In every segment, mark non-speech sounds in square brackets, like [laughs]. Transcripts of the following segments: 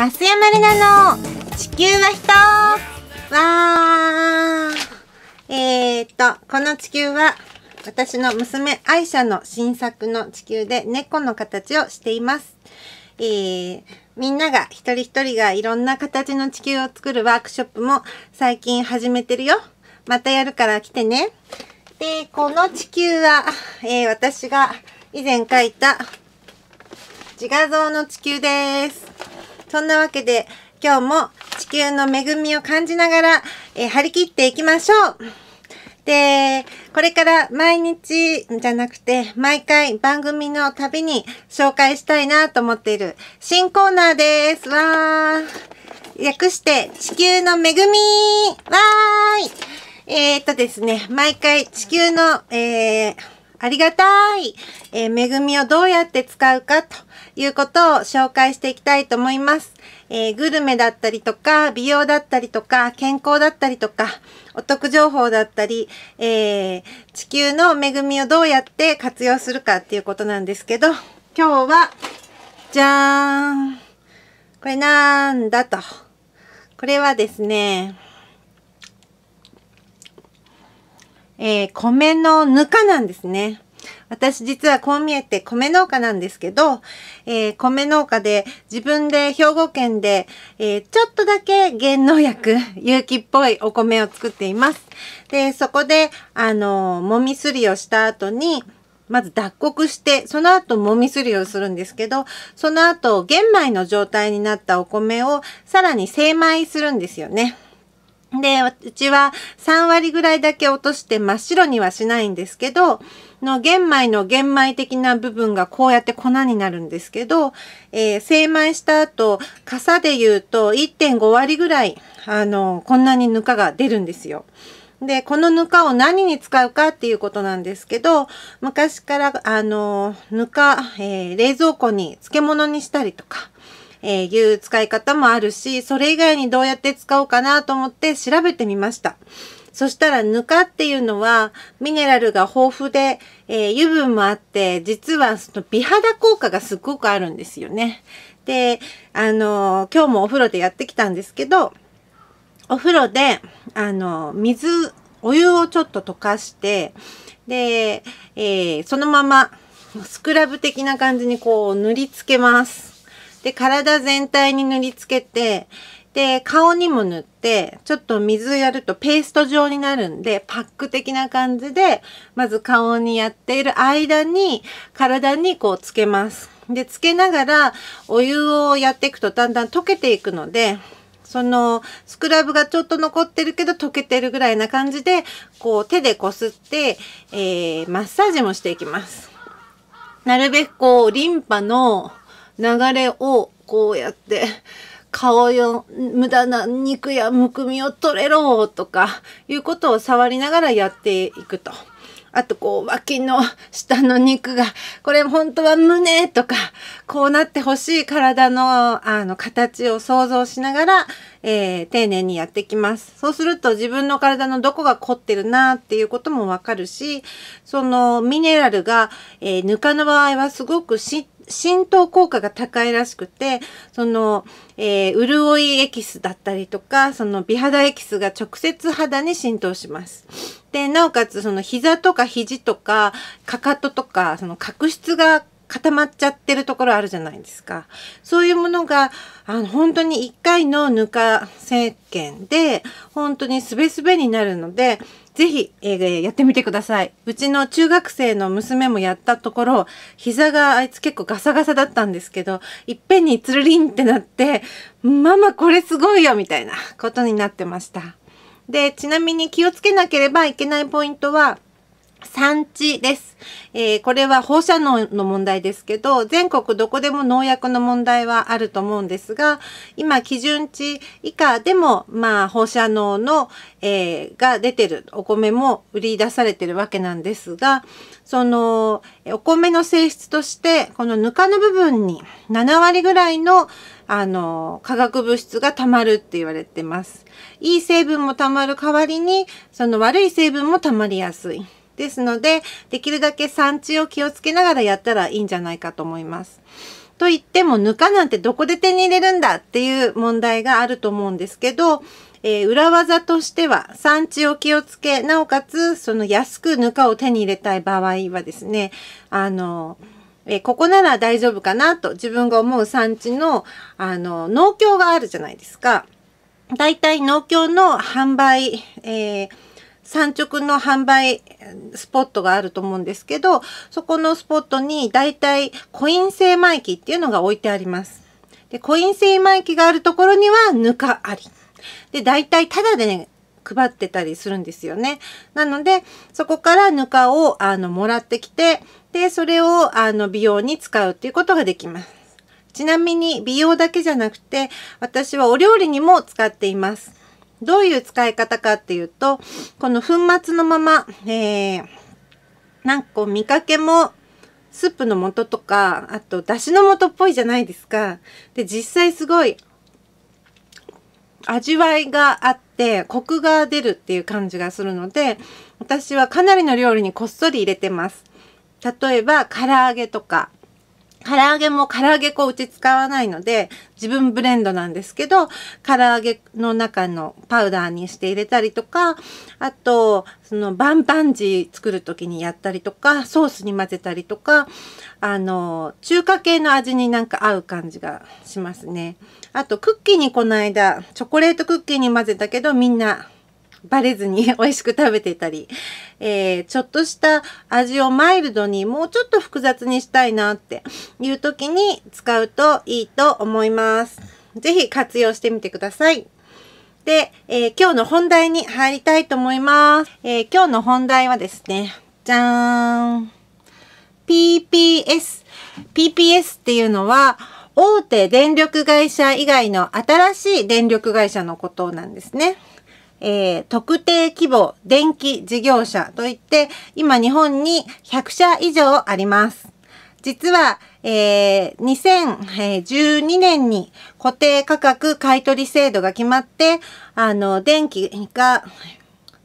ヤ山ルナの地球は人わーえー、っと、この地球は私の娘愛車の新作の地球で猫の形をしています。えー、みんなが一人一人がいろんな形の地球を作るワークショップも最近始めてるよ。またやるから来てね。で、この地球は、えー、私が以前書いた自画像の地球です。そんなわけで、今日も地球の恵みを感じながら、えー、張り切っていきましょう。で、これから毎日じゃなくて、毎回番組のたびに紹介したいなと思っている新コーナーです。わー。略して、地球の恵みわーいえー、っとですね、毎回地球の、えーありがたい、えー、恵みをどうやって使うかということを紹介していきたいと思います。えー、グルメだったりとか、美容だったりとか、健康だったりとか、お得情報だったり、えー、地球の恵みをどうやって活用するかっていうことなんですけど、今日は、じゃーん。これなんだと。これはですね、えー、米のぬかなんですね。私実はこう見えて米農家なんですけど、えー、米農家で自分で兵庫県で、えー、ちょっとだけ原農薬、有機っぽいお米を作っています。で、そこで、あの、もみすりをした後に、まず脱穀して、その後もみすりをするんですけど、その後玄米の状態になったお米をさらに精米するんですよね。で、うちは3割ぐらいだけ落として真っ白にはしないんですけど、の玄米の玄米的な部分がこうやって粉になるんですけど、えー、精米した後、傘で言うと1.5割ぐらい、あの、こんなにぬかが出るんですよ。で、このぬかを何に使うかっていうことなんですけど、昔から、あの、ぬか、えー、冷蔵庫に漬物にしたりとか、えー、いう使い方もあるし、それ以外にどうやって使おうかなと思って調べてみました。そしたらぬかっていうのはミネラルが豊富で、えー、油分もあって、実はその美肌効果がすっごくあるんですよね。で、あのー、今日もお風呂でやってきたんですけど、お風呂で、あのー、水、お湯をちょっと溶かして、で、えそのままスクラブ的な感じにこう塗りつけます。で、体全体に塗りつけて、で、顔にも塗って、ちょっと水やるとペースト状になるんで、パック的な感じで、まず顔にやっている間に、体にこうつけます。で、つけながら、お湯をやっていくとだんだん溶けていくので、その、スクラブがちょっと残ってるけど溶けてるぐらいな感じで、こう手でこすって、えー、マッサージもしていきます。なるべくこう、リンパの流れをこうやって顔よ、無駄な肉やむくみを取れろとかいうことを触りながらやっていくと。あとこう脇の下の肉が、これ本当は胸とか、こうなってほしい体のあの形を想像しながら、えー、丁寧にやってきます。そうすると自分の体のどこが凝ってるなっていうこともわかるし、そのミネラルが、えー、ぬかの場合はすごくしっ浸透効果が高いらしくて、その、えー、潤いエキスだったりとか、その美肌エキスが直接肌に浸透します。で、なおかつその膝とか肘とか、かかととか、その角質が固まっちゃってるところあるじゃないですか。そういうものが、あの、本当に一回のぬか石鹸で、本当にすべすべになるので、ぜひ、えー、やってみてください。うちの中学生の娘もやったところ、膝があいつ結構ガサガサだったんですけど、いっぺんにつるりんってなって、ママこれすごいよみたいなことになってました。で、ちなみに気をつけなければいけないポイントは、産地です。えー、これは放射能の問題ですけど、全国どこでも農薬の問題はあると思うんですが、今、基準値以下でも、まあ、放射能の、えー、が出てるお米も売り出されてるわけなんですが、その、お米の性質として、このぬかの部分に7割ぐらいの、あの、化学物質が溜まるって言われてます。いい成分も溜まる代わりに、その悪い成分も溜まりやすい。ですので、できるだけ産地を気をつけながらやったらいいんじゃないかと思います。と言っても、ぬかなんてどこで手に入れるんだっていう問題があると思うんですけど、えー、裏技としては産地を気をつけ、なおかつその安くぬかを手に入れたい場合はですね、あの、えー、ここなら大丈夫かなと自分が思う産地の、あの、農協があるじゃないですか。大体農協の販売、えー産直の販売スポットがあると思うんですけど、そこのスポットにだいたいコイン精米機っていうのが置いてあります。で、コイン精米機があるところにはぬかあり。で、だいたいタダでね、配ってたりするんですよね。なので、そこからぬかをあのもらってきて、で、それをあの美容に使うっていうことができます。ちなみに美容だけじゃなくて、私はお料理にも使っています。どういう使い方かっていうと、この粉末のまま、えー、なんかこう見かけもスープの素とか、あとだしの素っぽいじゃないですか。で、実際すごい味わいがあって、コクが出るっていう感じがするので、私はかなりの料理にこっそり入れてます。例えば、唐揚げとか、唐揚げも唐揚げ粉うち使わないので、自分ブレンドなんですけど、唐揚げの中のパウダーにして入れたりとか、あと、そのバンバンジー作る時にやったりとか、ソースに混ぜたりとか、あの、中華系の味になんか合う感じがしますね。あと、クッキーにこの間、チョコレートクッキーに混ぜたけど、みんなバレずに [laughs] 美味しく食べてたり、えー、ちょっとした味をマイルドにもうちょっと複雑にしたいなっていう時に使うといいと思います。ぜひ活用してみてください。で、えー、今日の本題に入りたいと思います。えー、今日の本題はですね、じゃーん。PPS。PPS っていうのは、大手電力会社以外の新しい電力会社のことなんですね。えー、特定規模電気事業者といって、今日本に100社以上あります。実は、えー、2012年に固定価格買取制度が決まって、あの、電気が、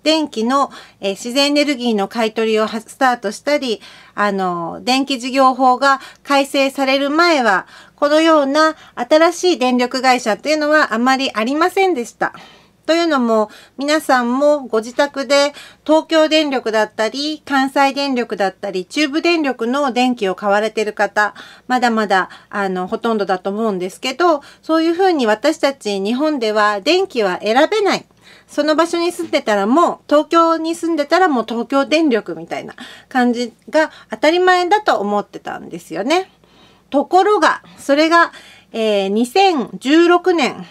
電気の、えー、自然エネルギーの買い取りをスタートしたり、あの、電気事業法が改正される前は、このような新しい電力会社というのはあまりありませんでした。というのも、皆さんもご自宅で東京電力だったり、関西電力だったり、中部電力の電気を買われている方、まだまだ、あの、ほとんどだと思うんですけど、そういうふうに私たち日本では電気は選べない。その場所に住んでたらもう、東京に住んでたらもう東京電力みたいな感じが当たり前だと思ってたんですよね。ところが、それが、えー、2016年、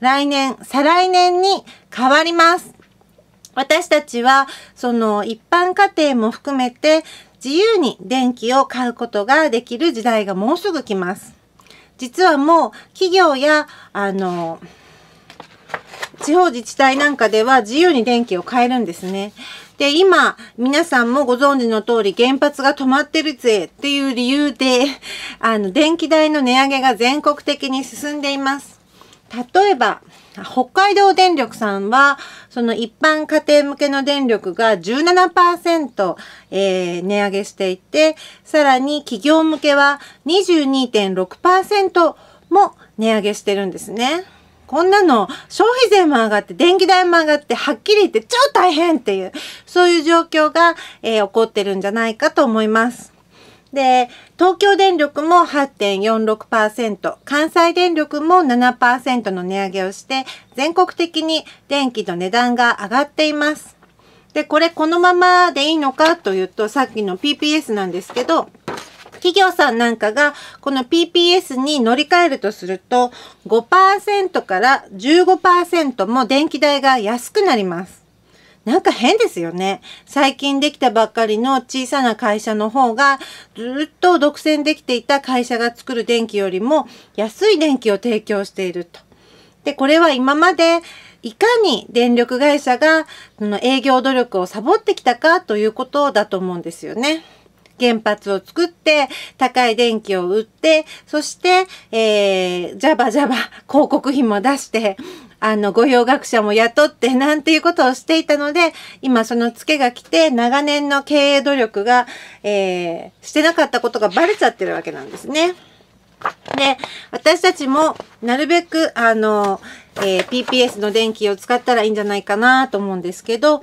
来年、再来年に変わります。私たちは、その一般家庭も含めて自由に電気を買うことができる時代がもうすぐ来ます。実はもう企業や、あの、地方自治体なんかでは自由に電気を買えるんですね。で、今、皆さんもご存知の通り原発が止まってるぜっていう理由で、あの、電気代の値上げが全国的に進んでいます。例えば、北海道電力さんは、その一般家庭向けの電力が17%、えー、値上げしていて、さらに企業向けは22.6%も値上げしてるんですね。こんなの消費税も上がって電気代も上がってはっきり言って超大変っていう、そういう状況が、えー、起こってるんじゃないかと思います。で、東京電力も8.46%、関西電力も7%の値上げをして、全国的に電気の値段が上がっています。で、これこのままでいいのかというと、さっきの PPS なんですけど、企業さんなんかがこの PPS に乗り換えるとすると5%から15%も電気代が安くなります。なんか変ですよね。最近できたばっかりの小さな会社の方が、ずっと独占できていた会社が作る電気よりも安い電気を提供していると。で、これは今までいかに電力会社が営業努力をサボってきたかということだと思うんですよね。原発を作って、高い電気を売って、そして、えー、ジャバジャバ広告費も出して、あの、語用学者も雇ってなんていうことをしていたので、今そのツケが来て、長年の経営努力が、えー、してなかったことがバレちゃってるわけなんですね。で、私たちも、なるべく、あの、えー、PPS の電気を使ったらいいんじゃないかなと思うんですけど、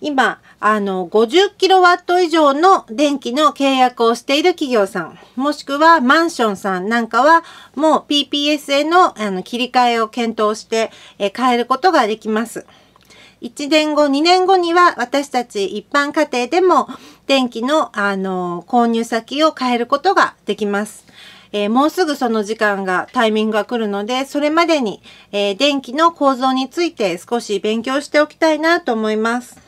今、あの、50キロワット以上の電気の契約をしている企業さん、もしくはマンションさんなんかは、もう PPS へのあの切り替えを検討して、え変えることができます。1年後、2年後には私たち一般家庭でも電気の、あの、購入先を変えることができます。えー、もうすぐその時間が、タイミングが来るので、それまでに、えー、電気の構造について少し勉強しておきたいなと思います。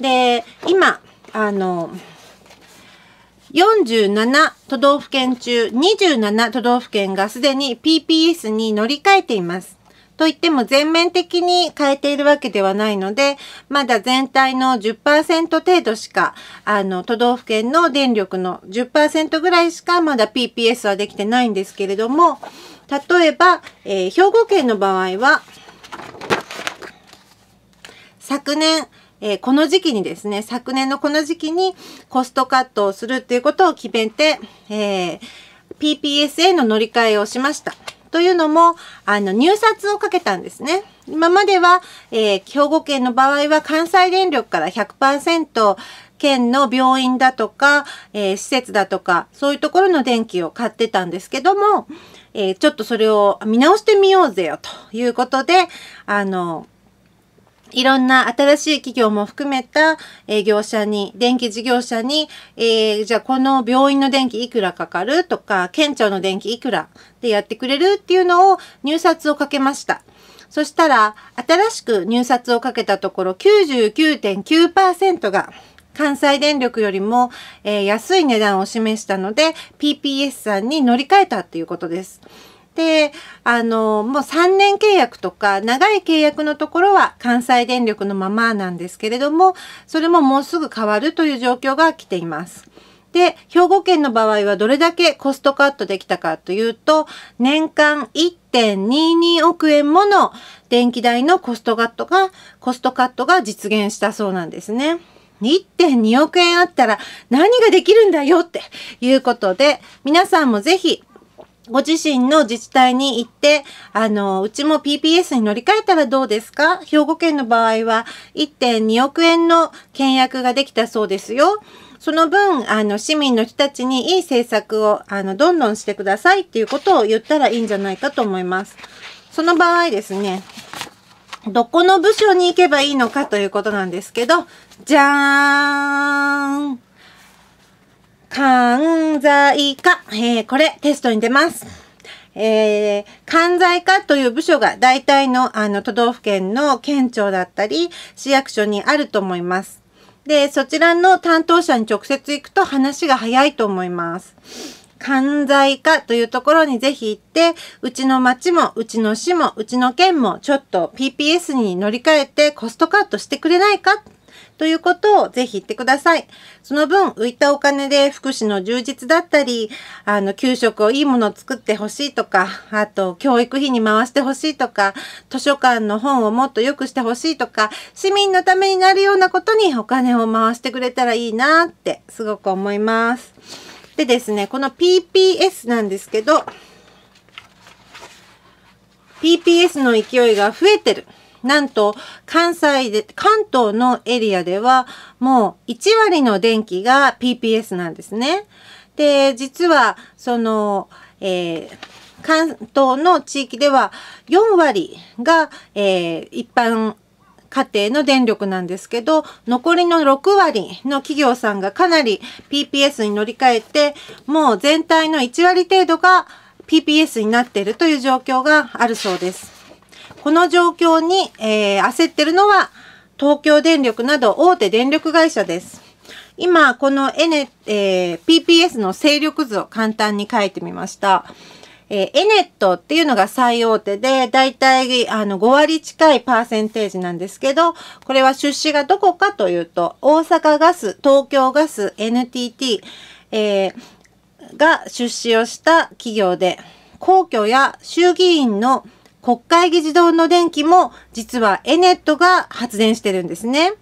で、今、あの、47都道府県中27都道府県がすでに PPS に乗り換えています。といっても全面的に変えているわけではないので、まだ全体の10%程度しか、あの、都道府県の電力の10%ぐらいしかまだ PPS はできてないんですけれども、例えば、えー、兵庫県の場合は、昨年、えー、この時期にですね、昨年のこの時期にコストカットをするということを決めて、えー、PPSA の乗り換えをしました。というのも、あの、入札をかけたんですね。今までは、えー、兵庫県の場合は関西電力から100%、県の病院だとか、えー、施設だとか、そういうところの電気を買ってたんですけども、えー、ちょっとそれを見直してみようぜよということで、あの、いろんな新しい企業も含めた、え業者に、電気事業者に、えー、じゃあこの病院の電気いくらかかるとか、県庁の電気いくらでやってくれるっていうのを入札をかけました。そしたら、新しく入札をかけたところ99.9%が関西電力よりも、えー、安い値段を示したので、PPS さんに乗り換えたっていうことです。で、あの、もう3年契約とか、長い契約のところは関西電力のままなんですけれども、それももうすぐ変わるという状況が来ています。で、兵庫県の場合はどれだけコストカットできたかというと、年間1.22億円もの電気代のコストカットが、コストカットが実現したそうなんですね。1.2億円あったら何ができるんだよっていうことで、皆さんもぜひご自身の自治体に行って、あの、うちも PPS に乗り換えたらどうですか兵庫県の場合は1.2億円の契約ができたそうですよ。その分、あの、市民の人たちにいい政策を、あの、どんどんしてくださいっていうことを言ったらいいんじゃないかと思います。その場合ですね、どこの部署に行けばいいのかということなんですけど、じゃーん関西化、えー、これテストに出ます。えー、関西課という部署が大体のあの都道府県の県庁だったり市役所にあると思います。で、そちらの担当者に直接行くと話が早いと思います。関西課というところにぜひ行って、うちの町も、うちの市も、うちの県も、ちょっと PPS に乗り換えてコストカットしてくれないかということをぜひ言ってください。その分、浮いたお金で福祉の充実だったり、あの、給食をいいものを作ってほしいとか、あと、教育費に回してほしいとか、図書館の本をもっと良くしてほしいとか、市民のためになるようなことにお金を回してくれたらいいなって、すごく思います。でですね、この PPS なんですけど、PPS の勢いが増えてる。なんと関西で、関東のエリアではもう1割の電気が PPS なんですね。で、実はその、えー、関東の地域では4割が、えー、一般家庭の電力なんですけど、残りの6割の企業さんがかなり PPS に乗り換えて、もう全体の1割程度が PPS になっているという状況があるそうです。この状況に、えー、焦ってるのは東京電力など大手電力会社です。今、この N、えー、PPS の勢力図を簡単に書いてみました。えー、エネットっていうのが最大手で、だいたいあの5割近いパーセンテージなんですけど、これは出資がどこかというと、大阪ガス、東京ガス、NTT、えー、が出資をした企業で、皇居や衆議院の国会議事堂の電気も実はエネットが発電してるんですね。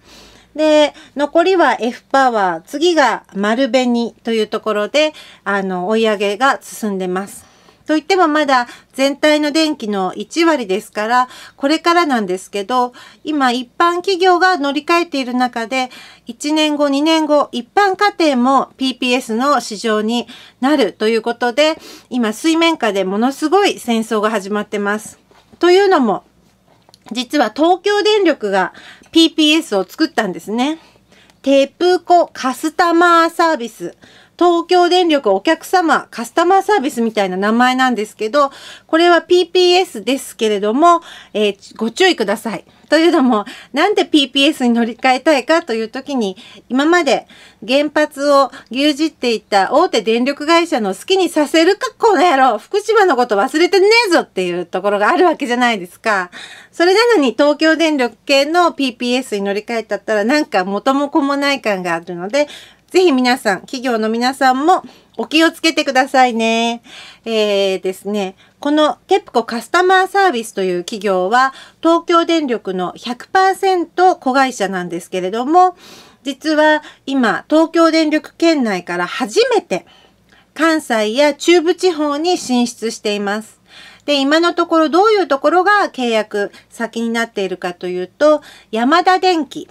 で、残りは F パワー、次が丸紅というところで、あの、追い上げが進んでます。といってもまだ全体の電気の1割ですから、これからなんですけど、今一般企業が乗り換えている中で、1年後、2年後、一般家庭も PPS の市場になるということで、今水面下でものすごい戦争が始まってます。というのも、実は東京電力が PPS を作ったんですね。テプコカスタマーサービス。東京電力お客様カスタマーサービスみたいな名前なんですけど、これは PPS ですけれども、えー、ご注意ください。というのも、なんで PPS に乗り換えたいかという時に、今まで原発を牛耳っていた大手電力会社の好きにさせるか、この野郎福島のこと忘れてねえぞっていうところがあるわけじゃないですか。それなのに東京電力系の PPS に乗り換えたったらなんか元も子もない感があるので、ぜひ皆さん、企業の皆さんもお気をつけてくださいね。えー、ですね、このテプコカスタマーサービスという企業は、東京電力の100%子会社なんですけれども、実は今、東京電力圏内から初めて、関西や中部地方に進出しています。で、今のところどういうところが契約先になっているかというと、山田電機、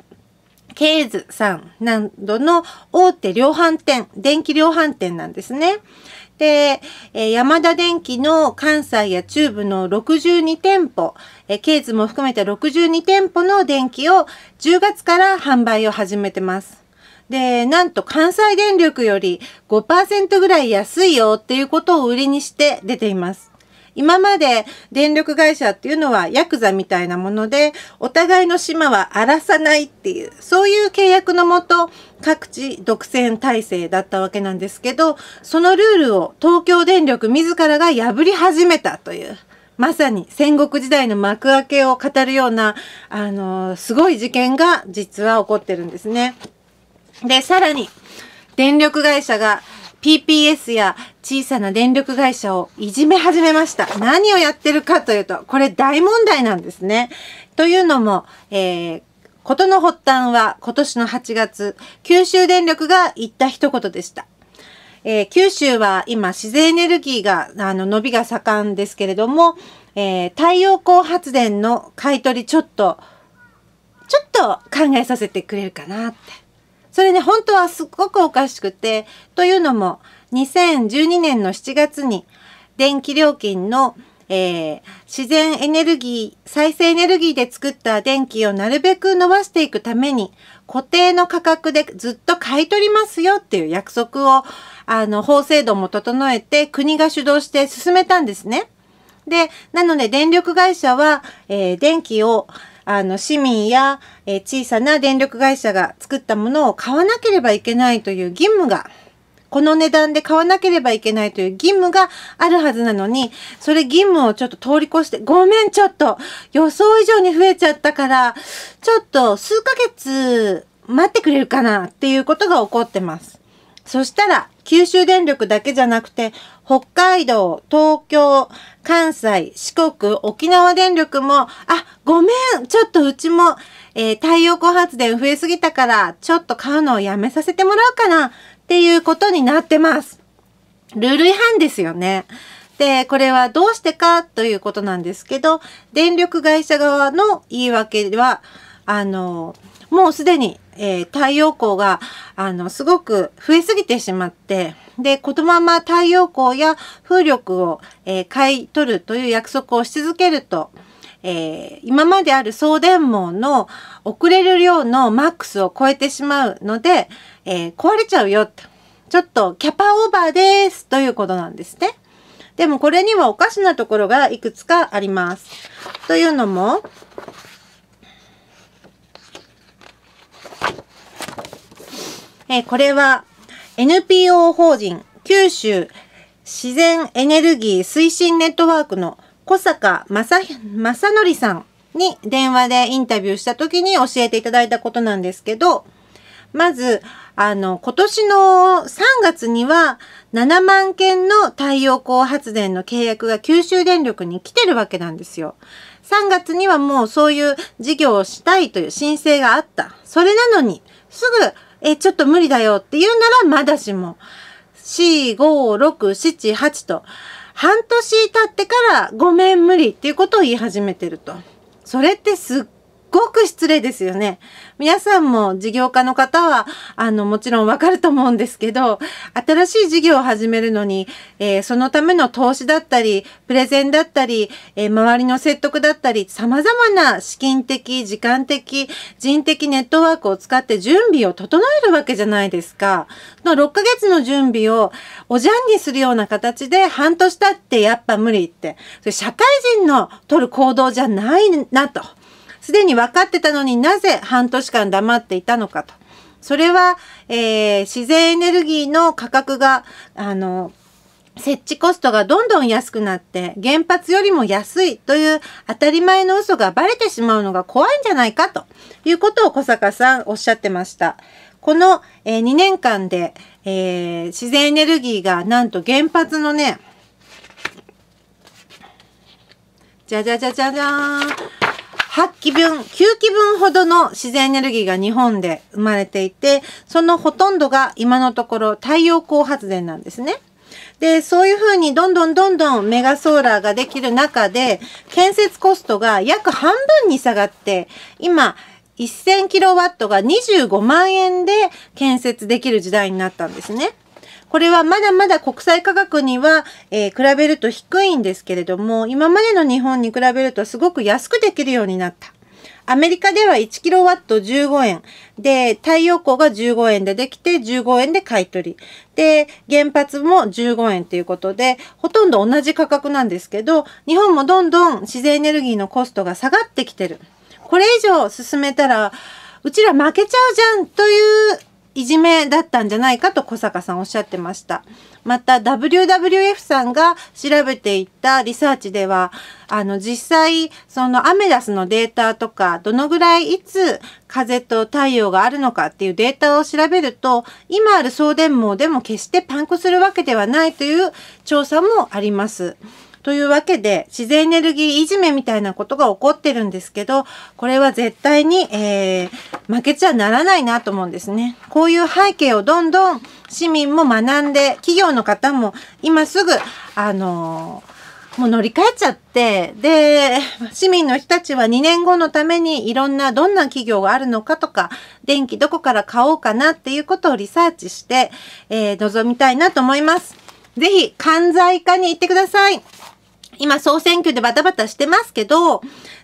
ケーズさんなどの大手量販店、電気量販店なんですね。で、えー、山田電機の関西や中部の62店舗、えー、ケーズも含めて62店舗の電気を10月から販売を始めてます。で、なんと関西電力より5%ぐらい安いよっていうことを売りにして出ています。今まで電力会社っていうのはヤクザみたいなもので、お互いの島は荒らさないっていう、そういう契約のもと、各地独占体制だったわけなんですけど、そのルールを東京電力自らが破り始めたという。まさに戦国時代の幕開けを語るような、あのすごい事件が実は起こってるんですね。で、さらに、電力会社が PPS や小さな電力会社をいじめ始めました。何をやってるかというと、これ大問題なんですね。というのも、えーことの発端は今年の8月、九州電力が言った一言でした。えー、九州は今自然エネルギーが、あの、伸びが盛んですけれども、えー、太陽光発電の買い取りちょっと、ちょっと考えさせてくれるかなって。それね、本当はすっごくおかしくて、というのも、2012年の7月に、電気料金の、えー、自然エネルギー、再生エネルギーで作った電気をなるべく伸ばしていくために、固定の価格でずっと買い取りますよっていう約束を、あの、法制度も整えて、国が主導して進めたんですね。で、なので電力会社は、えー、電気をあの市民や、え小さな電力会社が作ったものを買わなければいけないという義務がこの値段で買わなければいけないという義務があるはずなのに、それ義務をちょっと通り越して、ごめん、ちょっと予想以上に増えちゃったから、ちょっと数ヶ月待ってくれるかなっていうことが起こってます。そしたら、九州電力だけじゃなくて、北海道、東京、関西、四国、沖縄電力も、あ、ごめん、ちょっとうちも、えー、太陽光発電増えすぎたから、ちょっと買うのをやめさせてもらうかな、っていうことになってます。ルール違反ですよね。で、これはどうしてかということなんですけど、電力会社側の言い訳は、あの、もうすでにえー、太陽光があのすごく増えすぎてしまってでこのまま太陽光や風力を、えー、買い取るという約束をし続けると、えー、今まである送電網の遅れる量のマックスを超えてしまうので、え壊れちゃうよとちょっとキャパオーバーですということなんですね。でもこれにはおかしなところがいくつかあります。というのもえー、これは NPO 法人九州自然エネルギー推進ネットワークの小坂正正則さんに電話でインタビューした時に教えていただいたことなんですけど、まず、あの、今年の3月には7万件の太陽光発電の契約が九州電力に来てるわけなんですよ。3月にはもうそういう事業をしたいという申請があった。それなのに、すぐえ、ちょっと無理だよって言うならまだしも、4、5、6、7、8と、半年経ってからごめん無理っていうことを言い始めてると。それってすっごく失礼ですよね。皆さんも事業家の方は、あの、もちろんわかると思うんですけど、新しい事業を始めるのに、えー、そのための投資だったり、プレゼンだったり、えー、周りの説得だったり、様々な資金的、時間的、人的ネットワークを使って準備を整えるわけじゃないですか。の6ヶ月の準備をおじゃんにするような形で半年経ってやっぱ無理って、それ社会人の取る行動じゃないなと。すでに分かってたのになぜ半年間黙っていたのかと。それは、えー、自然エネルギーの価格が、あの、設置コストがどんどん安くなって原発よりも安いという当たり前の嘘がバレてしまうのが怖いんじゃないかということを小坂さんおっしゃってました。この、えー、2年間で、えー、自然エネルギーがなんと原発のね、じゃじゃじゃじゃじゃーん。8基分、9基分ほどの自然エネルギーが日本で生まれていて、そのほとんどが今のところ太陽光発電なんですね。で、そういうふうにどんどんどんどんメガソーラーができる中で、建設コストが約半分に下がって、今、1000キロワットが25万円で建設できる時代になったんですね。これはまだまだ国際価格には、えー、比べると低いんですけれども、今までの日本に比べるとすごく安くできるようになった。アメリカでは1 k w 15円。で、太陽光が15円でできて15円で買い取り。で、原発も15円ということで、ほとんど同じ価格なんですけど、日本もどんどん自然エネルギーのコストが下がってきてる。これ以上進めたら、うちら負けちゃうじゃんといういじめだったんじゃないかと小坂さんおっしゃってました。また WWF さんが調べていったリサーチでは、あの実際そのアメダスのデータとか、どのぐらいいつ風と太陽があるのかっていうデータを調べると、今ある送電網でも決してパンクするわけではないという調査もあります。というわけで、自然エネルギーいじめみたいなことが起こってるんですけど、これは絶対に、えー、負けちゃならないなと思うんですね。こういう背景をどんどん市民も学んで、企業の方も今すぐ、あのーもう乗り換えちゃって、で、市民の人たちは2年後のためにいろんなどんな企業があるのかとか、電気どこから買おうかなっていうことをリサーチして、えー、臨みたいなと思います。ぜひ、関西課に行ってください。今総選挙でバタバタしてますけど、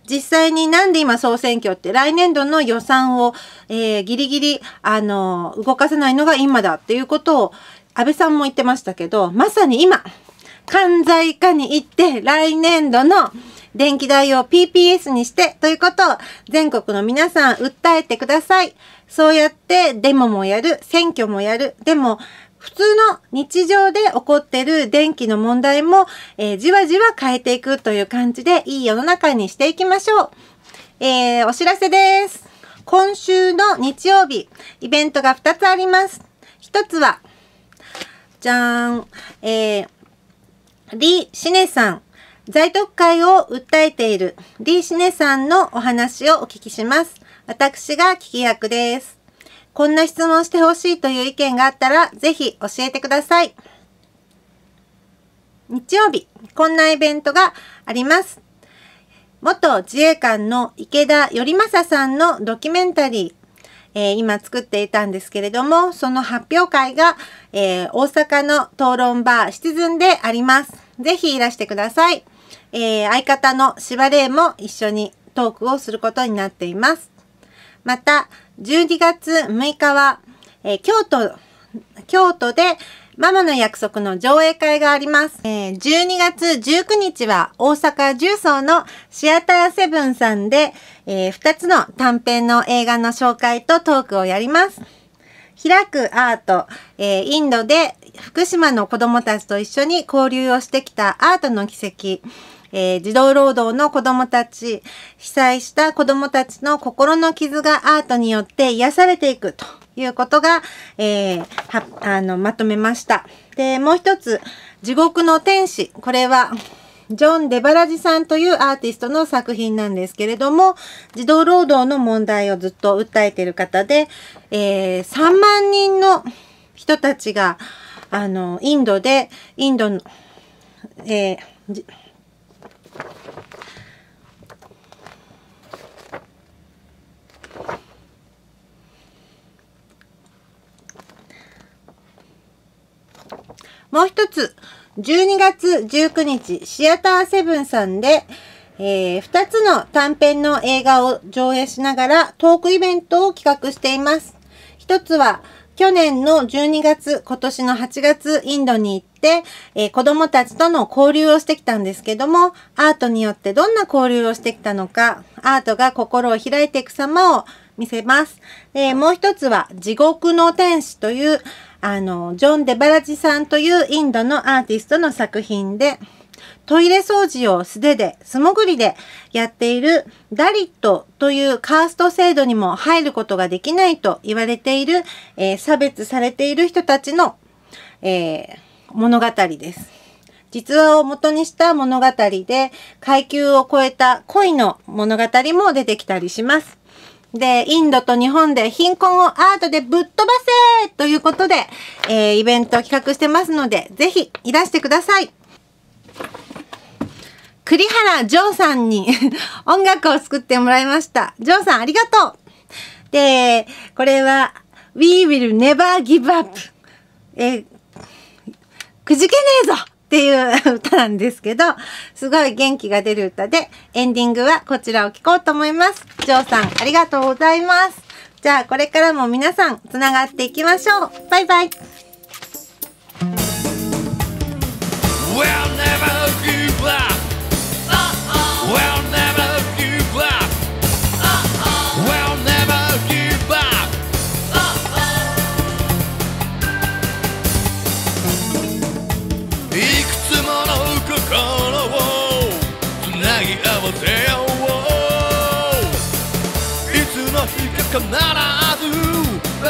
実際になんで今総選挙って来年度の予算を、えー、ギリギリ、あの、動かせないのが今だっていうことを、安倍さんも言ってましたけど、まさに今、関西化に行って来年度の電気代を PPS にしてということを全国の皆さん訴えてください。そうやってデモもやる、選挙もやる。でも、普通の日常で起こってる電気の問題も、えー、じわじわ変えていくという感じでいい世の中にしていきましょう。えー、お知らせです。今週の日曜日、イベントが2つあります。1つは、じゃーん、えー、リ・シネさん、在特会を訴えているリ・シネさんのお話をお聞きします。私が聞き役です。こんな質問してほしいという意見があったら、ぜひ教えてください。日曜日、こんなイベントがあります。元自衛官の池田頼正さんのドキュメンタリー、えー、今作っていたんですけれども、その発表会が、えー、大阪の討論バーシチズンであります。ぜひいらしてください。えー、相方のしばれいも一緒にトークをすることになっています。また、12月6日は、えー、京都、京都でママの約束の上映会があります。え12月19日は大阪重曹のシアターセブンさんで、え2つの短編の映画の紹介とトークをやります。開くアート、えインドで福島の子供たちと一緒に交流をしてきたアートの奇跡、えー、児童労働の子供たち、被災した子供たちの心の傷がアートによって癒されていくということが、えー、は、あの、まとめました。で、もう一つ、地獄の天使。これは、ジョン・デバラジさんというアーティストの作品なんですけれども、児童労働の問題をずっと訴えている方で、えー、3万人の人たちが、あの、インドで、インドの、えーもう一つ、12月19日、シアターセブンさんで、えー、2つの短編の映画を上映しながらトークイベントを企画しています。一つは、去年の12月、今年の8月、インドに行って、えー、子供たちとの交流をしてきたんですけども、アートによってどんな交流をしてきたのか、アートが心を開いていく様を見せます。えー、もう一つは、地獄の天使というあの、ジョン・デバラジさんというインドのアーティストの作品で、トイレ掃除を素手で、素潜りでやっているダリットというカースト制度にも入ることができないと言われている、えー、差別されている人たちの、えー、物語です。実話を元にした物語で、階級を超えた恋の物語も出てきたりします。で、インドと日本で貧困をアートでぶっ飛ばせということで、えー、イベントを企画してますので、ぜひいらしてください。栗原ジョーさんに [laughs] 音楽を作ってもらいました。ジョーさんありがとうで、これは、We will never give up。えー、くじけねえぞっていう歌なんですけど、すごい元気が出る歌で、エンディングはこちらを聴こうと思います。ジョーさん、ありがとうございます。じゃあ、これからも皆さん、つながっていきましょう。バイバイ。